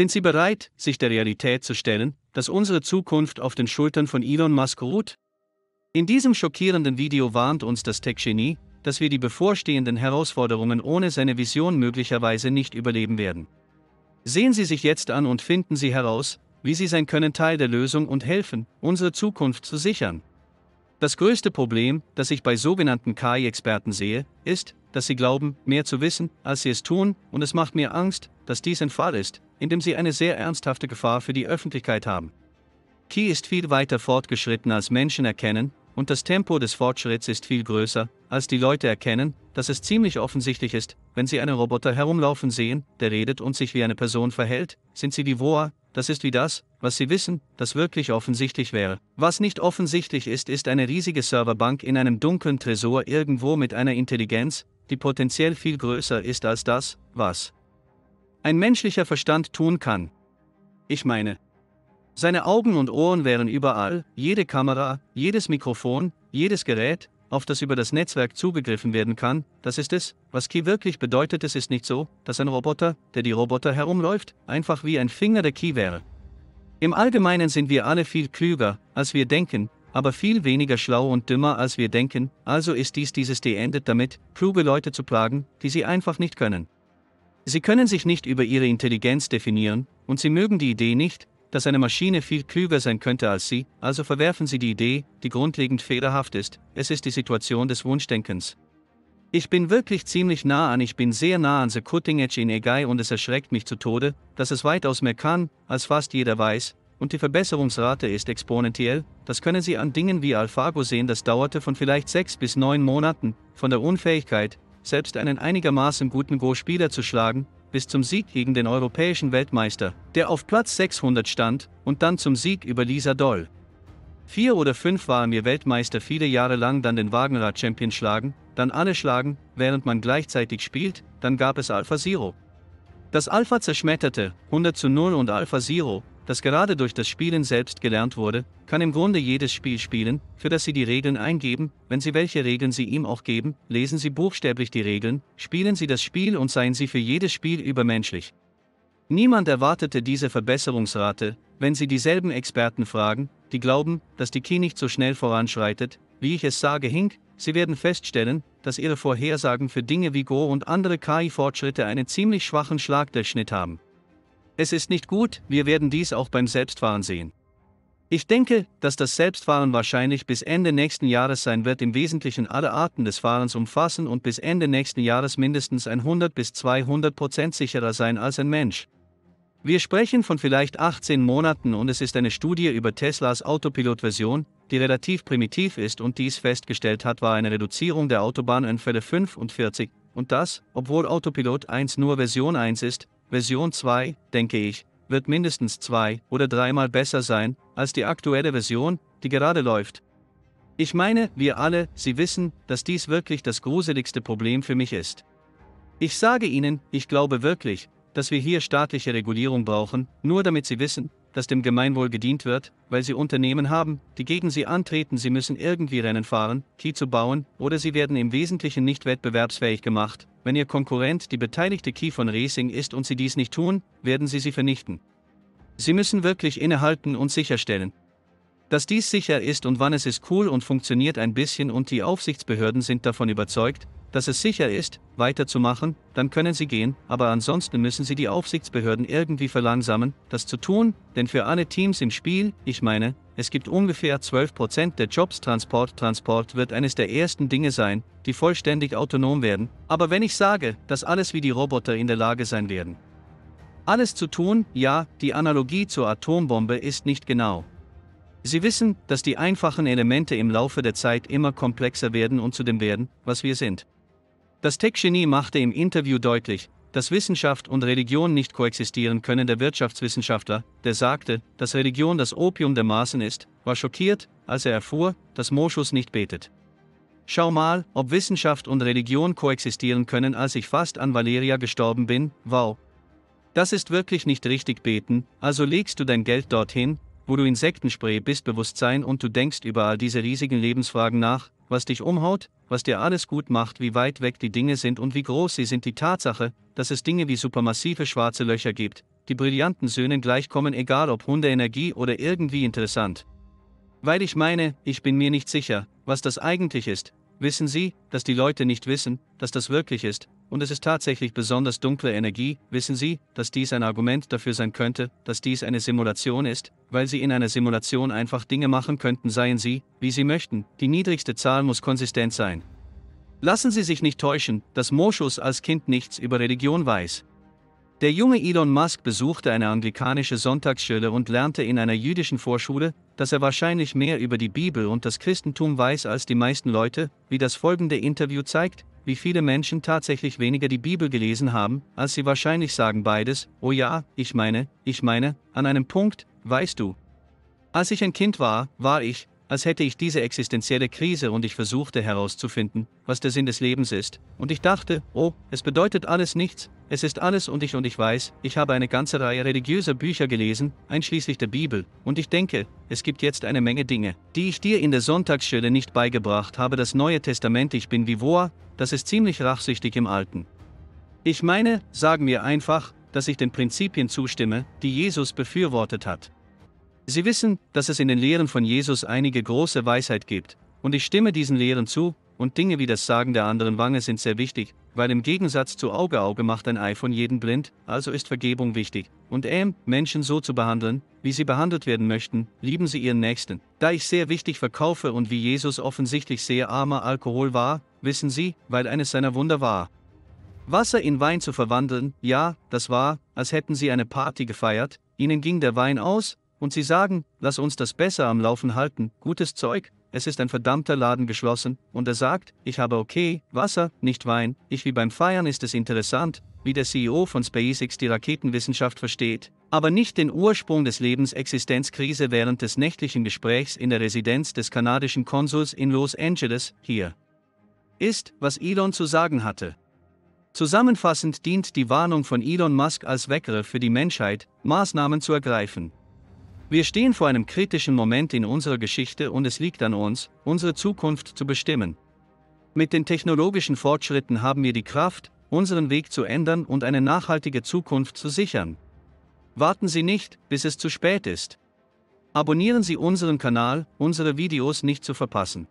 Sind Sie bereit, sich der Realität zu stellen, dass unsere Zukunft auf den Schultern von Elon Musk ruht? In diesem schockierenden Video warnt uns das Tech-Genie, dass wir die bevorstehenden Herausforderungen ohne seine Vision möglicherweise nicht überleben werden. Sehen Sie sich jetzt an und finden Sie heraus, wie Sie sein können Teil der Lösung und helfen, unsere Zukunft zu sichern. Das größte Problem, das ich bei sogenannten KI-Experten sehe, ist, dass sie glauben, mehr zu wissen, als sie es tun, und es macht mir Angst, dass dies ein Fall ist, in dem sie eine sehr ernsthafte Gefahr für die Öffentlichkeit haben. KI ist viel weiter fortgeschritten als Menschen erkennen, und das Tempo des Fortschritts ist viel größer, als die Leute erkennen, dass es ziemlich offensichtlich ist, wenn sie einen Roboter herumlaufen sehen, der redet und sich wie eine Person verhält, sind sie die Voa, das ist wie das, was Sie wissen, das wirklich offensichtlich wäre. Was nicht offensichtlich ist, ist eine riesige Serverbank in einem dunklen Tresor irgendwo mit einer Intelligenz, die potenziell viel größer ist als das, was ein menschlicher Verstand tun kann. Ich meine, seine Augen und Ohren wären überall, jede Kamera, jedes Mikrofon, jedes Gerät, auf das über das Netzwerk zugegriffen werden kann, das ist es, was Key wirklich bedeutet. Es ist nicht so, dass ein Roboter, der die Roboter herumläuft, einfach wie ein Finger der Key wäre. Im Allgemeinen sind wir alle viel klüger, als wir denken, aber viel weniger schlau und dümmer, als wir denken, also ist dies dieses D endet damit, kluge Leute zu plagen, die sie einfach nicht können. Sie können sich nicht über ihre Intelligenz definieren, und sie mögen die Idee nicht, dass eine Maschine viel klüger sein könnte als sie, also verwerfen sie die Idee, die grundlegend fehlerhaft ist, es ist die Situation des Wunschdenkens. Ich bin wirklich ziemlich nah an, ich bin sehr nah an The Cutting Edge in Egai und es erschreckt mich zu Tode, dass es weitaus mehr kann, als fast jeder weiß, und die Verbesserungsrate ist exponentiell, das können Sie an Dingen wie Alphago sehen, das dauerte von vielleicht sechs bis neun Monaten, von der Unfähigkeit, selbst einen einigermaßen guten Go-Spieler zu schlagen, bis zum Sieg gegen den europäischen Weltmeister, der auf Platz 600 stand, und dann zum Sieg über Lisa Doll. Vier oder fünf waren mir Weltmeister viele Jahre lang dann den Wagenrad Champion schlagen, dann alle schlagen, während man gleichzeitig spielt, dann gab es Alpha Zero. Das Alpha zerschmetterte, 100 zu 0 und Alpha Zero, das gerade durch das Spielen selbst gelernt wurde, kann im Grunde jedes Spiel spielen, für das Sie die Regeln eingeben, wenn Sie welche Regeln Sie ihm auch geben, lesen Sie buchstäblich die Regeln, spielen Sie das Spiel und seien Sie für jedes Spiel übermenschlich. Niemand erwartete diese Verbesserungsrate, wenn Sie dieselben Experten fragen, die glauben, dass die Key nicht so schnell voranschreitet, wie ich es sage, Hink, Sie werden feststellen, dass Ihre Vorhersagen für Dinge wie Go und andere KI-Fortschritte einen ziemlich schwachen Schlagdurchschnitt haben. Es ist nicht gut, wir werden dies auch beim Selbstfahren sehen. Ich denke, dass das Selbstfahren wahrscheinlich bis Ende nächsten Jahres sein wird, im Wesentlichen alle Arten des Fahrens umfassen und bis Ende nächsten Jahres mindestens 100 bis 200 Prozent sicherer sein als ein Mensch. Wir sprechen von vielleicht 18 Monaten und es ist eine Studie über Teslas Autopilot-Version, die relativ primitiv ist und dies festgestellt hat, war eine Reduzierung der Autobahnunfälle 45 und das, obwohl Autopilot 1 nur Version 1 ist, Version 2, denke ich, wird mindestens zwei oder dreimal besser sein als die aktuelle Version, die gerade läuft. Ich meine, wir alle, Sie wissen, dass dies wirklich das gruseligste Problem für mich ist. Ich sage Ihnen, ich glaube wirklich, dass wir hier staatliche Regulierung brauchen, nur damit Sie wissen, dass dem Gemeinwohl gedient wird, weil sie Unternehmen haben, die gegen sie antreten, sie müssen irgendwie Rennen fahren, zu bauen, oder sie werden im Wesentlichen nicht wettbewerbsfähig gemacht. Wenn ihr Konkurrent die beteiligte Key von Racing ist und sie dies nicht tun, werden sie sie vernichten. Sie müssen wirklich innehalten und sicherstellen, dass dies sicher ist und wann es ist cool und funktioniert ein bisschen und die Aufsichtsbehörden sind davon überzeugt, dass es sicher ist, weiterzumachen, dann können Sie gehen, aber ansonsten müssen Sie die Aufsichtsbehörden irgendwie verlangsamen, das zu tun, denn für alle Teams im Spiel, ich meine, es gibt ungefähr 12% der Jobs Transport. Transport wird eines der ersten Dinge sein, die vollständig autonom werden, aber wenn ich sage, dass alles wie die Roboter in der Lage sein werden. Alles zu tun, ja, die Analogie zur Atombombe ist nicht genau. Sie wissen, dass die einfachen Elemente im Laufe der Zeit immer komplexer werden und zu dem werden, was wir sind. Das Tech-Genie machte im Interview deutlich, dass Wissenschaft und Religion nicht koexistieren können. Der Wirtschaftswissenschaftler, der sagte, dass Religion das Opium der Maßen ist, war schockiert, als er erfuhr, dass Moschus nicht betet. Schau mal, ob Wissenschaft und Religion koexistieren können, als ich fast an Valeria gestorben bin, wow. Das ist wirklich nicht richtig beten, also legst du dein Geld dorthin, wo du Insektenspray bist Bewusstsein und du denkst über all diese riesigen Lebensfragen nach, was dich umhaut, was dir alles gut macht, wie weit weg die Dinge sind und wie groß sie sind, die Tatsache, dass es Dinge wie supermassive schwarze Löcher gibt, die brillanten Söhnen gleichkommen, egal ob Hundeenergie oder irgendwie interessant. Weil ich meine, ich bin mir nicht sicher, was das eigentlich ist, wissen Sie, dass die Leute nicht wissen, dass das wirklich ist, und es ist tatsächlich besonders dunkle Energie, wissen Sie, dass dies ein Argument dafür sein könnte, dass dies eine Simulation ist, weil Sie in einer Simulation einfach Dinge machen könnten, seien Sie, wie Sie möchten, die niedrigste Zahl muss konsistent sein. Lassen Sie sich nicht täuschen, dass Moschus als Kind nichts über Religion weiß. Der junge Elon Musk besuchte eine anglikanische Sonntagsschule und lernte in einer jüdischen Vorschule, dass er wahrscheinlich mehr über die Bibel und das Christentum weiß als die meisten Leute, wie das folgende Interview zeigt, wie viele Menschen tatsächlich weniger die Bibel gelesen haben, als sie wahrscheinlich sagen beides, oh ja, ich meine, ich meine, an einem Punkt, weißt du. Als ich ein Kind war, war ich, als hätte ich diese existenzielle Krise und ich versuchte herauszufinden, was der Sinn des Lebens ist, und ich dachte, oh, es bedeutet alles nichts, es ist alles und ich und ich weiß, ich habe eine ganze Reihe religiöser Bücher gelesen, einschließlich der Bibel, und ich denke, es gibt jetzt eine Menge Dinge, die ich dir in der Sonntagsschule nicht beigebracht habe. Das Neue Testament, ich bin wie Vivor, das ist ziemlich rachsüchtig im Alten. Ich meine, sagen wir einfach, dass ich den Prinzipien zustimme, die Jesus befürwortet hat. Sie wissen, dass es in den Lehren von Jesus einige große Weisheit gibt, und ich stimme diesen Lehren zu, und Dinge wie das Sagen der anderen Wange sind sehr wichtig, weil im Gegensatz zu Auge Auge macht ein Ei von jedem blind, also ist Vergebung wichtig. Und ähm, Menschen so zu behandeln, wie sie behandelt werden möchten, lieben sie ihren Nächsten. Da ich sehr wichtig verkaufe und wie Jesus offensichtlich sehr armer Alkohol war, wissen Sie, weil eines seiner Wunder war. Wasser in Wein zu verwandeln, ja, das war, als hätten sie eine Party gefeiert, ihnen ging der Wein aus, und sie sagen, lass uns das besser am Laufen halten, gutes Zeug, es ist ein verdammter Laden geschlossen, und er sagt, ich habe okay, Wasser, nicht Wein, ich wie beim Feiern ist es interessant, wie der CEO von SpaceX die Raketenwissenschaft versteht, aber nicht den Ursprung des Lebens Existenzkrise während des nächtlichen Gesprächs in der Residenz des kanadischen Konsuls in Los Angeles, hier. Ist, was Elon zu sagen hatte. Zusammenfassend dient die Warnung von Elon Musk als Wecker für die Menschheit, Maßnahmen zu ergreifen. Wir stehen vor einem kritischen Moment in unserer Geschichte und es liegt an uns, unsere Zukunft zu bestimmen. Mit den technologischen Fortschritten haben wir die Kraft, unseren Weg zu ändern und eine nachhaltige Zukunft zu sichern. Warten Sie nicht, bis es zu spät ist. Abonnieren Sie unseren Kanal, unsere Videos nicht zu verpassen.